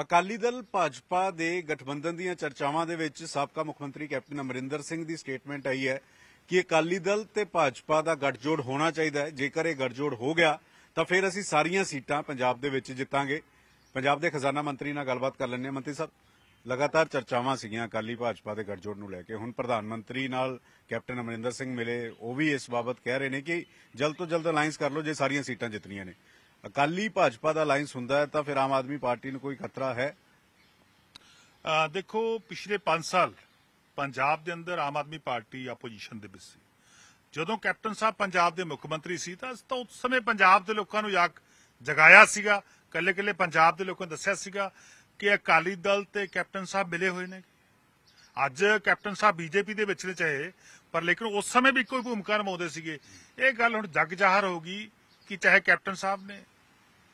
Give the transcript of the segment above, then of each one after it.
ਅਕਾਲੀ ਦਲ ਭਾਜਪਾ ਦੇ ਗਠਬੰਧਨ ਦੀਆਂ ਚਰਚਾਵਾਂ ਦੇ ਵਿੱਚ ਸਾਬਕਾ ਮੁੱਖ ਮੰਤਰੀ ਕੈਪਟਨ ਅਮਰਿੰਦਰ ਸਿੰਘ ਦੀ ਸਟੇਟਮੈਂਟ ਆਈ ਹੈ ਕਿ ਅਕਾਲੀ ਦਲ ਤੇ ਭਾਜਪਾ ਦਾ ਗੱਠਜੋੜ ਹੋਣਾ ਚਾਹੀਦਾ ਹੈ ਜੇਕਰ ਇਹ ਗੱਠਜੋੜ ਹੋ ਗਿਆ ਤਾਂ ਫਿਰ ਅਸੀਂ ਸਾਰੀਆਂ ਸੀਟਾਂ ਪੰਜਾਬ ਦੇ ਵਿੱਚ ਜਿੱਤਾਂਗੇ ਪੰਜਾਬ ਦੇ ਖਜ਼ਾਨਾ ਮੰਤਰੀ ਨਾਲ ਗੱਲਬਾਤ ਕਰ ਲੈਣੇ ਮੰਤਰੀ ਸਾਹਿਬ ਲਗਾਤਾਰ ਚਰਚਾਵਾਂ ਸੀਗੀਆਂ ਅਕਾਲੀ ਭਾਜਪਾ ਦੇ ਗੱਠਜੋੜ ਨੂੰ ਲੈ ਕੇ ਹੁਣ ਪ੍ਰਧਾਨ ਮੰਤਰੀ ਨਾਲ ਕੈਪਟਨ ਅਮਰਿੰਦਰ ਸਿੰਘ ਮਿਲੇ ਉਹ ਵੀ ਇਸ ਬਾਬਤ ਕਹਿ ਰਹੇ ਨੇ ਕਿ ਜਲਦ ਤੋਂ ਜਲਦ ਅਲਾਈਅੰਸ ਕਰ ਲਓ ਜੇ ਸਾਰੀਆਂ ਸੀਟਾਂ ਜਿੱਤਣੀਆਂ ਨੇ ਅਕਾਲੀ ਭਾਜਪਾ ਦਾ ਅਲਾਈਅੰਸ ਹੁੰਦਾ ਹੈ ਤਾਂ ਫਿਰ ਆਮ ਆਦਮੀ ਪਾਰਟੀ ਨੂੰ ਕੋਈ ਖਤਰਾ ਹੈ ਦੇਖੋ ਪਿਛਲੇ 5 ਸਾਲ ਪੰਜਾਬ ਦੇ ਅੰਦਰ ਆਮ ਆਦਮੀ ਪਾਰਟੀ ਆਪੋਜੀਸ਼ਨ ਦੇ ਵਿੱਚ ਸੀ ਜਦੋਂ ਕੈਪਟਨ ਸਾਹਿਬ ਪੰਜਾਬ ਦੇ ਮੁੱਖ ਮੰਤਰੀ ਸੀ ਤਾਂ ਉਸ ਸਮੇਂ ਪੰਜਾਬ ਦੇ ਲੋਕਾਂ ਨੂੰ ਯਾਕ ਜਗਾਇਆ ਸੀਗਾ ਕੱਲੇ ਕੱਲੇ ਪੰਜਾਬ ਦੇ ਲੋਕਾਂ ਨੂੰ ਦੱਸਿਆ ਸੀਗਾ ਕਿ ਅਕਾਲੀ ਦਲ ਤੇ ਕੈਪਟਨ ਸਾਹਿਬ ਮਿਲੇ ਹੋਏ ਨੇ ਅੱਜ ਕੈਪਟਨ ਸਾਹਿਬ ਬੀਜੇਪੀ ਦੇ ਵਿੱਚ ਨੇ ਚਾਹੇ ਪਰ ਲੇਕਿਨ ਉਸ ਸਮੇਂ ਵੀ ਕੋਈ ਭੂਮਿਕਾ ਨਿਭਾਉਂਦੇ ਸੀਗੇ ਇਹ ਗੱਲ ਹੁਣ ਜਗ ਜਾਹਰ ਹੋ ਗਈ ਕਿ ਚਾਹੇ ਕੈਪਟਨ ਸਾਹਿਬ ਨੇ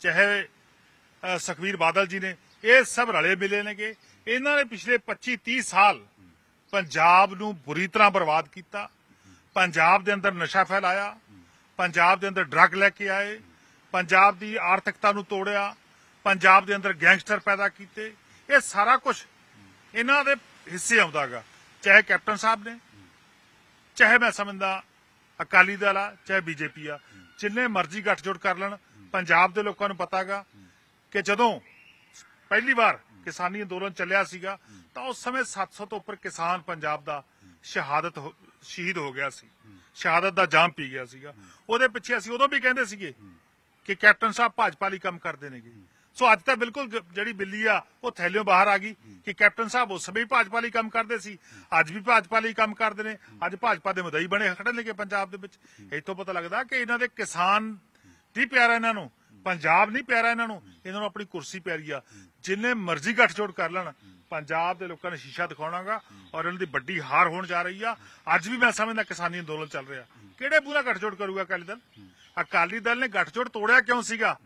ਚਾਹੇ ਸੁਖਵੀਰ ਬਾਦਲ ਜੀ ਨੇ ਇਹ ਸਭ ਰਲੇ ਮਿਲੇ ਨੇਗੇ ਇਹਨਾਂ ਨੇ ਪਿਛਲੇ 25 30 ਸਾਲ ਪੰਜਾਬ ਨੂੰ ਬੁਰੀ ਤਰ੍ਹਾਂ ਬਰਬਾਦ ਕੀਤਾ ਪੰਜਾਬ ਦੇ ਅੰਦਰ ਨਸ਼ਾ ਫੈਲਾਇਆ ਪੰਜਾਬ ਦੇ ਅੰਦਰ ਡਰੱਗ ਲੈ ਕੇ ਆਏ ਪੰਜਾਬ ਦੀ ਆਰਥਿਕਤਾ ਨੂੰ ਤੋੜਿਆ ਪੰਜਾਬ ਦੇ ਅੰਦਰ ਗੈਂਗਸਟਰ ਪੈਦਾ ਕੀਤੇ ਇਹ ਸਾਰਾ ਕੁਝ ਇਹਨਾਂ ਦੇ ਹਿੱਸੇ ਆਉਂਦਾਗਾ ਚਾਹੇ ਕੈਪਟਨ ਸਾਹਿਬ ਨੇ ਚਾਹੇ ਮੈਂ ਸਮਝਦਾ ਅਕਾਲੀ ਦਲ ਆ ਚਾਹੇ ਬੀਜੇਪੀ ਆ ਜਿੰਨੇ ਮਰਜ਼ੀ ਗੱਠਜੋੜ ਕਰ ਲੈਣ ਪੰਜਾਬ ਦੇ ਲੋਕਾਂ ਨੂੰ ਪਤਾਗਾ ਕਿ ਜਦੋਂ ਪਹਿਲੀ ਵਾਰ ਕਿਸਾਨੀ ਅੰਦੋਲਨ ਚੱਲਿਆ ਸੀਗਾ ਤਾਂ ਉਸ ਸਮੇਂ 700 ਤੋਂ ਉੱਪਰ ਕਿਸਾਨ ਪੰਜਾਬ ਦਾ ਸ਼ਹਾਦਤ ਸ਼ਹੀਦ ਹੋ ਗਿਆ ਸੀ ਸ਼ਹਾਦਤ ਦਾ ਜਾਮ ਪੀ ਗਿਆ ਸੀਗਾ ਉਹਦੇ ਪਿੱਛੇ ਅਸੀਂ ਉਦੋਂ ਵੀ ਕਹਿੰਦੇ ਸੀਗੇ ਕਿ ਕੈਪਟਨ ਸਾਹਿਬ ਭਾਜਪਾ ਲਈ ਕੰਮ ਕਰਦੇ ਨੇਗੇ ਸੋ ਅੱਜ ਤਾਂ ਬਿਲਕੁਲ ਜਿਹੜੀ ਬਿੱਲੀ ਆ ਉਹ ਥੈਲਿਓਂ ਬਾਹਰ ਆ ਗਈ ਕਿ ਕੈਪਟਨ ਸਾਹਿਬ ਉਸ ਸਮੇਂ ਭਾਜਪਾ ਲਈ ਕੰਮ ਕਰਦੇ ਸੀ ਅੱਜ ਵੀ ਭਾਜਪਾ ਲਈ ਕੰਮ ਕਰਦੇ ਨੇ ਅੱਜ ਭਾਜਪਾ ਦੇ ਮਦਈ ਬਣੇ ਖੜੇ ਨੇ ਕਿ ਪੰਜਾਬ ਦੇ ਵਿੱਚ ਇੱਥੋਂ ਪਤਾ ਲੱਗਦਾ ਕਿ ਇਹਨਾਂ ਦੇ ਕਿਸਾਨ ਧਰਤੀ ਪਿਆਰਾ ਇਹਨਾਂ ਨੂੰ ਪੰਜਾਬ ਨਹੀਂ ਪਿਆਰਾ ਇਹਨਾਂ ਨੂੰ ਇਹਨਾਂ ਨੂੰ ਆਪਣੀ ਕੁਰਸੀ ਪਿਆਰੀ ਆ ਜਿੰਨੇ ਮਰਜ਼ੀ ਗੱਠਜੋੜ ਕਰ ਲੈਣ ਪੰਜਾਬ ਦੇ ਲੋਕਾਂ ਨੇ ਸ਼ੀਸ਼ਾ ਦਿਖਾਉਣਾਗਾ ਔਰ ਇਹਨਾਂ ਦੀ ਵੱਡੀ ਹਾਰ ਹੋਣ ਜਾ ਰਹੀ ਆ ਅੱਜ ਵੀ ਮੈਂ ਸਮਝਦਾ ਕਿਸਾਨੀ ਅੰਦੋਲਨ ਚੱਲ ਰਿਹਾ ਕਿਹੜੇ ਪੂਰਾ ਗੱਠਜੋੜ ਕਰੂਗਾ ਅਕਾਲੀ ਦਲ ਅਕਾਲੀ ਦਲ ਨੇ ਗੱਠਜੋੜ ਤੋੜਿਆ ਕਿਉਂ ਸੀਗਾ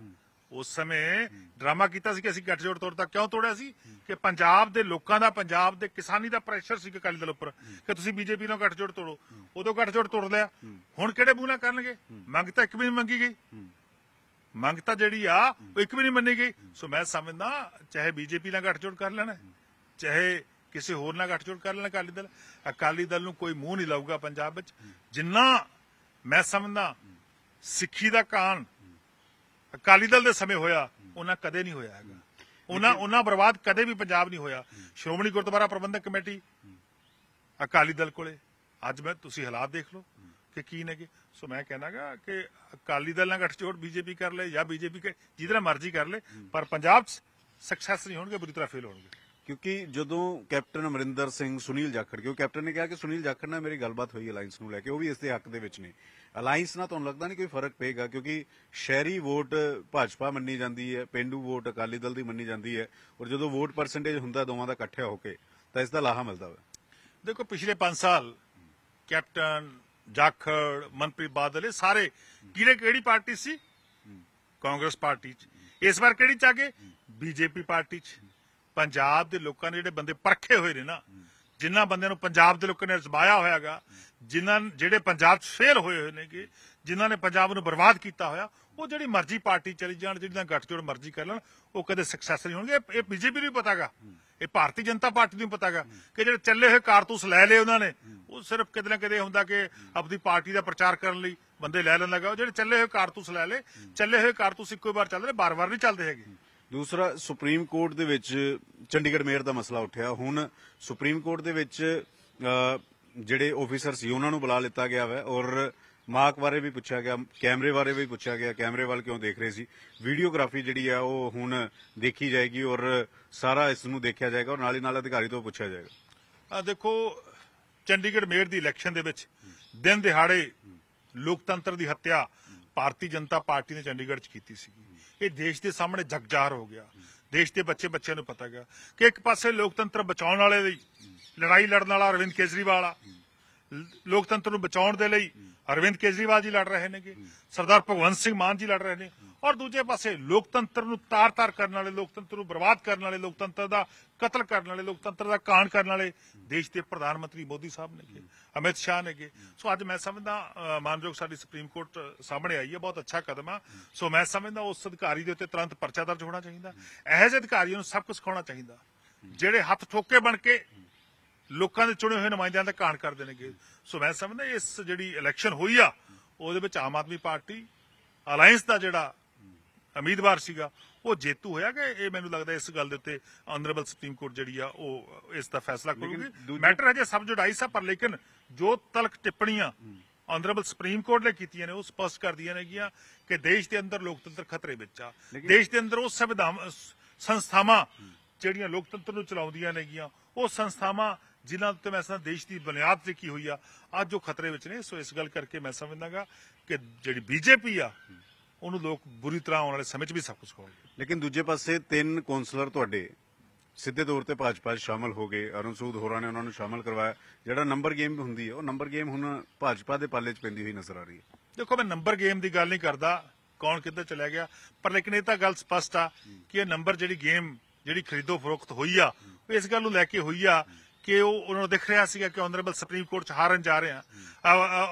ਉਸ ਸਮੇਂ ਡਰਾਮਾ ਕੀਤਾ ਸੀ ਕਿ ਅਸੀਂ ਗੱਠਜੋੜ ਤੋੜਤਾ ਕਿਉਂ ਤੋੜਿਆ ਸੀ ਕਿ ਪੰਜਾਬ ਦੇ ਲੋਕਾਂ ਦਾ ਪੰਜਾਬ ਦੇ ਕਿਸਾਨੀ ਦਾ ਪ੍ਰੈਸ਼ਰ ਸੀ ਅਕਾਲੀ ਦਲ ਉੱਪਰ ਕਿ ਤੁਸੀਂ ਬੀਜੇਪੀ ਨਾਲ ਗੱਠਜੋੜ ਤੋੜੋ ਉਦੋਂ ਗੱਠਜੋੜ ਤੋੜ ਲਿਆ ਹੁਣ ਕਿਹੜੇ ਬੂਨਾ ਕਰਨਗੇ ਮੰਗ ਤਾਂ ਇੱਕ ਵੀ ਮੰਗੀ ਗਈ ਮੰਗ ਤਾਂ ਜਿਹੜੀ ਆ ਉਹ ਇੱਕ ਵੀ ਨਹੀਂ ਮੰਨੀ ਗਈ ਸੋ ਮੈਂ ਸਮਝਦਾ ਚਾਹੇ ਬੀਜੇਪੀ ਨਾਲ ਗੱਠਜੋੜ ਕਰ ਲੈਣਾ ਚਾਹੇ ਕਿਸੇ ਹੋਰ ਨਾਲ ਗੱਠਜੋੜ ਕਰ ਲੈਣਾ ਅਕਾਲੀ ਦਲ ਅਕਾਲੀ ਦਲ ਨੂੰ ਕੋਈ ਮੂੰਹ ਨਹੀਂ ਲਾਊਗਾ ਪੰਜਾਬ ਵਿੱਚ ਜਿੰਨਾ ਮੈਂ ਸਮਝਦਾ ਸਿੱਖੀ ਦਾ ਕਾਨ ਅਕਾਲੀ ਦਲ ਦੇ ਸਮੇਂ ਹੋਇਆ ਉਹਨਾਂ ਕਦੇ ਨਹੀਂ ਹੋਇਆ ਹੈਗਾ ਉਹਨਾਂ ਉਹਨਾਂ ਬਰਬਾਦ ਕਦੇ ਵੀ ਪੰਜਾਬ ਨਹੀਂ ਹੋਇਆ ਸ਼੍ਰੋਮਣੀ ਗੁਰਦੁਆਰਾ ਪ੍ਰਬੰਧਕ ਕਮੇਟੀ ਅਕਾਲੀ ਦਲ ਕੋਲੇ ਅੱਜ ਮੈਂ ਤੁਸੀਂ ਹਾਲਾਤ ਦੇਖ ਲਓ ਕਿ ਕੀ ਨੇ ਕਿ ਸੋ ਮੈਂ ਕਹਿਣਾਗਾ ਕਿ ਅਕਾਲੀ ਦਲ ਨਾਲ ਗੱਠਜੋੜ ਬੀਜੇਪੀ ਕਰ ਲੇ ਜਾਂ ਬੀਜੇਪੀ ਕੇ ਜਿਹਦੇ ਮਰਜ਼ੀ ਕਰ ਲੇ ਪਰ ਪੰਜਾਬ 'ਚ ਸਕਸੈਸ ਨਹੀਂ ਹੋਣਗੇ ਬੁਰੀ ਤਰ੍ਹਾਂ ਫੇਲ ਹੋਣਗੇ ਕਿਉਂਕਿ ਜਦੋਂ ਕੈਪਟਨ ਅਮਰਿੰਦਰ ਸਿੰਘ ਸੁਨੀਲ ਜਾਖੜ ਕਿਉਂ ਕੈਪਟਨ ਨੇ ਕਿਹਾ ਕਿ ਸੁਨੀਲ ਜਾਖੜ ਨਾਲ ਮੇਰੀ ਗੱਲਬਾਤ ਹੋਈ ਅਲਾਈਅੰਸ ਨੂੰ ਲੈ ਕੇ ਉਹ ਵੀ ਇਸ ਦੇ ਹੱਕ ਦੇ ਵਿੱਚ ਨੇ ਅਲਾਈਅੰਸ ਨਾਲ ਤੁਹਾਨੂੰ ਲੱਗਦਾ ਨਹੀਂ ਕੋਈ ਫਰਕ ਪਏਗਾ ਕਿਉਂਕਿ ਸ਼ਹਿਰੀ ਵੋਟ ਭਾਜਪਾ ਮੰਨੀ ਜਾਂਦੀ ਹੈ ਪਿੰਡੂ ਵੋਟ ਅਕਾਲੀ ਦਲ ਦੀ ਮੰਨੀ ਜਾਂਦੀ ਹੈ ਔਰ ਜਦੋਂ ਵੋਟ ਪਰਸੈਂਟੇਜ ਹੁੰਦਾ ਦੋਵਾਂ ਦਾ ਇਕੱਠਿਆ ਹੋ ਕੇ ਤਾਂ ਇਸ ਦਾ ਲਾਹਾ ਮਿਲਦਾ ਹੈ ਦੇਖੋ ਪਿਛਲੇ 5 ਸਾਲ ਕੈਪਟਨ ਜਾਖੜ ਮਨਪ੍ਰੀਤ ਬਾਦਲ ਇਹ ਸਾਰੇ ਕਿਹੜੇ ਕਿਹੜੀ ਪਾਰਟੀ ਸੀ ਕਾਂਗਰਸ ਪਾਰਟੀ ਚ ਇਸ ਵਾਰ ਕਿਹੜੀ ਚਾਗੇ ਬੀਜੇਪੀ ਪਾਰਟੀ ਚ ਪੰਜਾਬ ਦੇ ਲੋਕਾਂ ਨੇ ਜਿਹੜੇ ਬੰਦੇ ਪਰਖੇ ਹੋਏ ਨੇ ਨਾ ਜਿਨ੍ਹਾਂ ਬੰਦਿਆਂ ਨੂੰ ਪੰਜਾਬ ਦੇ ਲੋਕਾਂ ਨੇ ਅਜ਼ਮਾਇਆ ਹੋਇਆਗਾ ਜਿਨ੍ਹਾਂ ਜਿਹੜੇ ਪੰਜਾਬ 'ਚ ਫੇਲ ਹੋਏ ਹੋਏ ਨੇਗੇ ਜਿਨ੍ਹਾਂ ਨੇ ਪੰਜਾਬ ਨੂੰ ਬਰਬਾਦ ਕੀਤਾ ਹੋਇਆ ਉਹ ਜਿਹੜੀ ਮਰਜ਼ੀ ਪਾਰਟੀ ਚਲੀ ਜਾਣ ਜਿਹਨਾਂ ਗੱਠਜੋੜ ਮਰਜ਼ੀ ਕਰ ਲੈਣ ਉਹ ਕਦੇ ਸਕਸੈਸ ਨਹੀਂ ਹੋਣਗੇ ਇਹ ਬੀਜੇਪੀ ਨੂੰ ਪਤਾਗਾ ਇਹ ਭਾਰਤੀ ਜਨਤਾ ਪਾਰਟੀ ਨੂੰ ਪਤਾਗਾ ਕਿ ਜਿਹੜੇ ਚੱਲੇ ਹੋਏ ਕਾਰਤੂਸ ਲੈ ਲਏ ਉਹਨਾਂ ਨੇ ਉਹ ਸਿਰਫ ਕਿਤੇ ਨਾ ਕਿਤੇ ਹੁੰਦਾ ਕਿ ਆਪਣੀ ਪਾਰਟੀ ਦਾ ਪ੍ਰਚਾਰ ਕਰਨ ਲਈ ਬੰਦੇ ਲੈ ਲੈਣ ਲੱਗਾ ਜਿਹੜੇ ਚੱਲੇ ਹੋਏ ਕਾਰਤੂਸ ਲੈ ਲੈ ਚੱਲੇ ਹੋਏ ਕਾਰਤੂਸ ਇੱਕੋ ਵਾਰ ਚੱਲਦੇ ਨੇ ਬਾਰ-ਬਾਰ ਨਹੀਂ ਚੱਲਦੇ ਹੈਗੇ ਦੂਸਰਾ ਸੁਪਰੀਮ ਕੋਰਟ ਦੇ ਵਿੱਚ ਚੰਡੀਗੜ੍ਹ ਮੇਅਰ ਦਾ ਮਸਲਾ ਉੱਠਿਆ ਹੁਣ ਸੁਪਰੀਮ ਕੋਰਟ ਦੇ ਵਿੱਚ ਜਿਹੜੇ ਆਫੀਸਰ ਸੀ ਉਹਨਾਂ ਨੂੰ ਬੁਲਾ ਲਿੱਤਾ ਗਿਆ ਹੈ ਔਰ ਮਾਰਕ ਬਾਰੇ ਵੀ ਪੁੱਛਿਆ ਗਿਆ ਕੈਮਰੇ ਬਾਰੇ ਵੀ ਪੁੱਛਿਆ ਗਿਆ ਕੈਮਰੇ ਵੱਲ ਕਿਉਂ ਦੇਖ ਰਹੇ ਸੀ ਵੀਡੀਓਗ੍ਰਾਫੀ ਜਿਹੜੀ ਆ ਉਹ ਹੁਣ ਦੇਖੀ ਜਾਏਗੀ ਔਰ ਸਾਰਾ ਇਸ ਨੂੰ ਦੇਖਿਆ ਜਾਏਗਾ ਔਰ ਨਾਲ ਹੀ ਨਾਲ ਅਧਿਕਾਰੀ ਤੋਂ ਪੁੱਛਿਆ ਜਾਏਗਾ ਆ ਦੇਖੋ ਚੰਡੀਗੜ੍ਹ ਮੇਅਰ ਦੀ ਇਲੈਕਸ਼ਨ ਦੇ ਵਿੱਚ ਦਿਨ ਦਿਹਾੜੇ ਲੋਕਤੰਤਰ ਦੀ ਹੱਤਿਆ ਭਾਰਤੀ ਜਨਤਾ ਪਾਰਟੀ ਨੇ ਚੰਡੀਗੜ੍ਹ 'ਚ ਕੀਤੀ ਸੀ ਇਹ ਦੇਸ਼ ਦੇ ਸਾਹਮਣੇ ਜਗਜਾਰ ਹੋ ਗਿਆ ਦੇਸ਼ ਦੇ ਬੱਚੇ ਬੱਚਿਆਂ ਨੂੰ ਪਤਾ ਗਿਆ ਕਿ ਇੱਕ ਪਾਸੇ ਲੋਕਤੰਤਰ ਬਚਾਉਣ ਵਾਲੇ ਦੀ ਲੜਾਈ ਲੜਨ ਵਾਲਾ ਅਰਵਿੰਦ ਕੇਜਰੀਵਾਲ ਆ ਲੋਕਤੰਤਰ ਨੂੰ ਬਚਾਉਣ ਦੇ ਲਈ ਅਰਵਿੰਦ ਕੇਜਰੀਵਾਲ ਜੀ ਲੜ ਰਹੇ ਨੇਗੇ ਸਰਦਾਰ ਭਗਵੰਤ ਸਿੰਘ ਮਾਨ ਜੀ ਲੜ ਰਹੇ ਨੇ ਔਰ ਦੂਜੇ ਪਾਸੇ ਲੋਕਤੰਤਰ ਨੂੰ ਤਾਰ-ਤਾਰ ਕਰਨ ਵਾਲੇ ਲੋਕਤੰਤਰ ਨੂੰ ਬਰਬਾਦ ਕਰਨ ਵਾਲੇ ਲੋਕਤੰਤਰ ਦਾ ਕਤਲ ਕਰਨ ਵਾਲੇ ਲੋਕਤੰਤਰ ਦਾ ਕਾਣ ਕਰਨ ਵਾਲੇ ਦੇਸ਼ ਦੇ ਪ੍ਰਧਾਨ ਮੰਤਰੀ ਮੋਦੀ ਸਾਹਿਬ ਨੇ ਅਮਿਤ ਸ਼ਾਹ ਨੇ ਨੇਗੇ ਸੋ ਅੱਜ ਮੈਂ ਸਮਝਦਾ ਮਾਨਯੋਗ ਸਾਡੀ ਸੁਪਰੀਮ ਕੋਰਟ ਸਾਹਮਣੇ ਆਈ ਹੈ ਬਹੁਤ ਅੱਛਾ ਕਦਮ ਆ ਸੋ ਮੈਂ ਸਮਝਦਾ ਉਸ ਅਧਿਕਾਰੀ ਦੇ ਉੱਤੇ ਤੁਰੰਤ ਪਰਚਾ ਦਰਜ ਹੋਣਾ ਚਾਹੀਦਾ ਇਹ ਜਿਹੇ ਅਧਿਕਾਰੀਆਂ ਨੂੰ ਸਭ ਕੁਝ ਸਿਖਾਉਣਾ ਚਾਹੀਦਾ ਜਿਹੜੇ ਹੱਥ ਠੋਕੇ ਬਣ ਕੇ ਲੋਕਾਂ ਦੇ ਚੁਣੇ ਹੋਏ ਨੁਮਾਇੰਦਿਆਂ ਦਾ ਕਾਣ ਕਰਦੇ ਨੇਗੇ ਸੋ ਮੈਂ ਸਮਝਦਾ ਇਸ ਜਿਹੜੀ ਇਲੈਕਸ਼ਨ ਹੋਈ ਆ ਉਹਦੇ ਵਿੱਚ ਆਮ ਆਦਮੀ ਪਾਰਟੀ ਅਲਾਈਅੰਸ ਦਾ ਜਿਹੜਾ ਉਮੀਦਵਾਰ ਸੀਗਾ ਉਹ ਜੇਤੂ ਹੋਇਆ ਕਿ ਇਹ ਮੈਨੂੰ ਲੱਗਦਾ ਇਸ ਗੱਲ ਦੇ ਉੱਤੇ ਆਨਰੇਬਲ ਸੁਪਰੀਮ ਕੋਰਟ ਜਿਹੜੀ ਆ ਉਹ ਇਸ ਦਾ ਫੈਸਲਾ ਕਰੂਗੀ ਮੈਟਰ ਹਜੇ ਸਭ ਜੁੜਾਈ ਸਭ ਪਰ ਲੇਕਿਨ ਜੋ ਤਲਕ ਟਿੱਪਣੀਆਂ ਆਨਰੇਬਲ ਸੁਪਰੀਮ ਕੋਰਟ ਨੇ ਕੀਤੀਆਂ ਨੇ ਉਹ ਸਪਸ਼ਟ ਕਰਦੀਆਂ ਨੇ ਕਿ ਦੇਸ਼ ਦੇ ਅੰਦਰ ਲੋਕਤੰਤਰ ਖਤਰੇ ਵਿੱਚ ਆ ਦੇਸ਼ ਦੇ ਅੰਦਰ ਉਹ ਸੰਵਿਧਾਨ ਸੰਸਥਾਵਾਂ ਜਿਹੜੀਆਂ ਲੋਕਤੰਤਰ ਨੂੰ ਚਲਾਉਂਦੀਆਂ ਨੇਗੀਆਂ ਉਹ ਸੰਸਥਾਵਾਂ ਜਿਨ੍ਹਾਂ ਉੱਤੇ ਮੈਂ ਸਮਝਦਾ ਦੇਸ਼ ਦੀ ਬੁਨਿਆਦ ਟਿਕੀ ਹੋਈ ਆ ਅੱਜ ਉਹ ਖਤਰੇ ਵਿੱਚ ਨੇ ਸੋ ਇਸ ਗੱਲ ਕਰਕੇ ਮੈਂ ਸਮਝਦਾਗਾ ਕਿ ਜਿਹੜੀ ਬੀਜੇਪੀ ਆ ਉਹਨੂੰ ਲੋਕ ਬੁਰੀ ਤਰ੍ਹਾਂ ਆਉਣ ਵਾਲੇ ਸਮੇਂ 'ਚ ਵੀ ਸਭ ਕੁਝ ਕਹੋਗੇ ਲੇਕਿਨ ਦੂਜੇ ਪਾਸੇ ਤਿੰਨ ਕੌਂਸਲਰ ਤੁਹਾਡੇ ਸਿੱਧੇ ਤੌਰ ਤੇ ਭਾਜਪਾ 'ਚ ਸ਼ਾਮਲ ਹੋ ਗਏ ਅਰੁਣ ਸੂਦ ਹੋਰਾਂ ਨੇ ਉਹਨਾਂ ਨੂੰ ਸ਼ਾਮਲ ਕਰਵਾਇਆ ਜਿਹੜਾ ਨੰਬਰ ਗੇਮ ਹੁੰਦੀ ਹੈ ਉਹ ਨੰਬਰ ਗੇਮ ਹੁਣ ਭਾਜਪਾ ਦੇ ਪਾਲੇ 'ਚ ਪੈਂਦੀ ਹੋਈ ਨਜ਼ਰ ਆ ਰਹੀ ਹੈ ਦੇਖੋ ਮੈਂ ਨੰਬਰ ਗੇਮ ਦੀ ਗੱਲ ਨਹੀਂ ਕਰਦਾ ਕੌਣ ਕਿੱਧਰ ਚਲਾ ਗਿਆ ਪਰ ਲੇਕਿਨ ਇਹ ਤਾਂ ਗੱਲ ਸਪਸ਼ਟ ਆ ਕਿ ਇਹ ਨੰਬਰ ਜਿਹੜੀ ਗੇਮ ਜਿਹੜੀ ਖਰੀਦੋ ਫਰੋਖਤ ਹੋਈ ਆ ਇਸ ਗੱਲ ਨੂੰ ਲੈ ਕੇ ਹੋਈ ਆ ਕਿ ਉਹ ਉਹਨਾਂ ਨੂੰ ਦਿਖ ਰਿਹਾ ਸੀਗਾ ਕਿ ਆਨਰੇਬਲ ਸੁਪਰੀਮ ਕੋਰਟ ਚ ਹਾਰਨ ਜਾ ਰਹੇ ਆ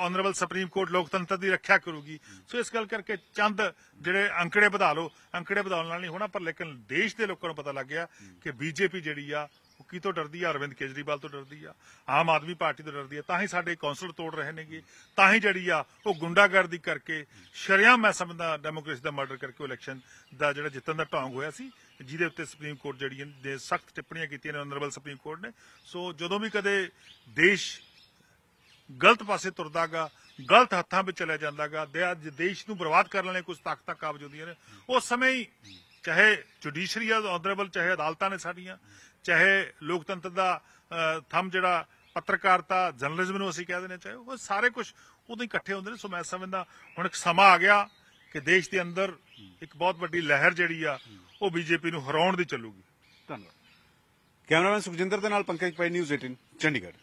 ਆਨਰੇਬਲ ਸੁਪਰੀਮ ਕੋਰਟ ਲੋਕਤੰਤਰ ਦੀ ਰੱਖਿਆ ਕਰੂਗੀ ਸੋ ਇਸ ਗੱਲ ਕਰਕੇ ਚੰਦ ਜਿਹੜੇ ਅੰਕੜੇ ਵਧਾ ਲਓ ਅੰਕੜੇ ਵਧਾਉਣ ਨਾਲ ਨਹੀਂ ਹੋਣਾ ਪਰ ਲੇਕਿਨ ਦੇਸ਼ ਦੇ ਲੋਕਾਂ ਨੂੰ ਪਤਾ ਲੱਗ ਗਿਆ ਕਿ ਬੀਜੇਪੀ ਜਿਹੜੀ ਆ ਉਹ ਕੀ ਤੋਂ ਡਰਦੀ ਆ ਅਰਵਿੰਦ ਕੇਜਰੀਵਾਲ ਤੋਂ ਡਰਦੀ ਆ ਆਮ ਆਦਮੀ ਪਾਰਟੀ ਤੋਂ ਡਰਦੀ ਆ ਤਾਂ ਹੀ ਸਾਡੇ ਕੌਂਸਲ ਤੋੜ ਰਹੇ ਨੇਗੇ ਤਾਂ ਹੀ ਜਿਹੜੀ ਆ ਉਹ ਗੁੰਡਾਗਰਦੀ ਕਰਕੇ ਸ਼ਰਿਆਮ ਮੈਂ ਸਮਝਦਾ ਡੈਮੋਕ੍ਰੇਸੀ ਦਾ ਮਰਡਰ ਕਰਕੇ ਇਲੈਕਸ਼ਨ ਦਾ ਜਿਹੜਾ ਜਿੱਤਣ ਦਾ ਢੌਂਗ ਹੋਇਆ ਸੀ ਜਿਹਦੇ ਉੱਤੇ ਸੁਪਰੀਮ ਕੋਰਟ ਜਿਹੜੀ ਨੇ ਸਖਤ ਟਿੱਪਣੀਆਂ ਕੀਤੀਆਂ ਨੇ ਆਨਰੇਬਲ ਸੁਪਰੀਮ ਕੋਰਟ ਨੇ ਸੋ ਜਦੋਂ ਵੀ ਕਦੇ ਦੇਸ਼ ਗਲਤ ਪਾਸੇ ਤੁਰਦਾਗਾ ਗਲਤ ਹੱਥਾਂ ਵਿੱਚ ਚਲਿਆ ਜਾਂਦਾਗਾ ਦੇਸ਼ ਨੂੰ ਬਰਬਾਦ ਕਰਨ ਲਈ ਕੁਝ ਤਾਕਤਾਂ ਕਾਬਜ ਹੁੰਦੀਆਂ ਨੇ ਉਸ ਸਮੇਂ ਹੀ ਚਾਹੇ ਜੁਡੀਸ਼ਰੀ ਆਨਰੇਬਲ ਚਾਹੇ ਅਦਾਲਤਾਂ ਨੇ ਸਾਡੀਆਂ ਚਾਹੇ ਲੋਕਤੰਤਰ ਦਾ ਥੰਮ ਜਿਹੜਾ ਪੱਤਰਕਾਰਤਾ ਜਰਨਲਿਜ਼ਮ ਨੂੰ ਅਸੀਂ ਕਹਿ ਦਿੰਦੇ ਚਾਹੇ ਉਹ ਸਾਰੇ ਕੁਝ ਉਦੋਂ ਇਕੱਠੇ ਹੁੰਦੇ ਨੇ ਸੋ ਮੈਂ ਸਮਝਦਾ ਹੁਣ ਇੱਕ ਸਮਾਂ ਆ ਗਿਆ ਕਿ ਦੇਸ਼ ਦੇ ਅੰਦਰ ਇੱਕ ਬਹੁਤ ਵੱਡੀ ਲਹਿਰ ਜਿਹੜੀ ਆ ਉਹ ਬੀਜੇਪੀ ਨੂੰ ਹਰਾਉਣ ਦੀ ਚੱਲੂਗੀ ਧੰਨਵਾਦ ਕੈਮਰਾਮੈਨ ਸੁਖਜਿੰਦਰ ਦੇ ਨਾਲ ਪੰਕਜ ਪਾਈ ਨਿਊਜ਼ 18 ਚੰਡੀਗੜ੍ਹ